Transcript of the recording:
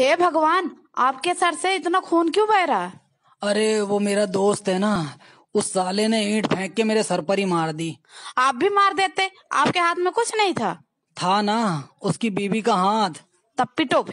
हे भगवान आपके सर से इतना खून क्यों बह रहा है अरे वो मेरा दोस्त है ना उस साले ने ईंट फेंक के मेरे सर पर ही मार दी आप भी मार देते आपके हाथ में कुछ नहीं था था ना उसकी बीबी का हाथ तब पिटो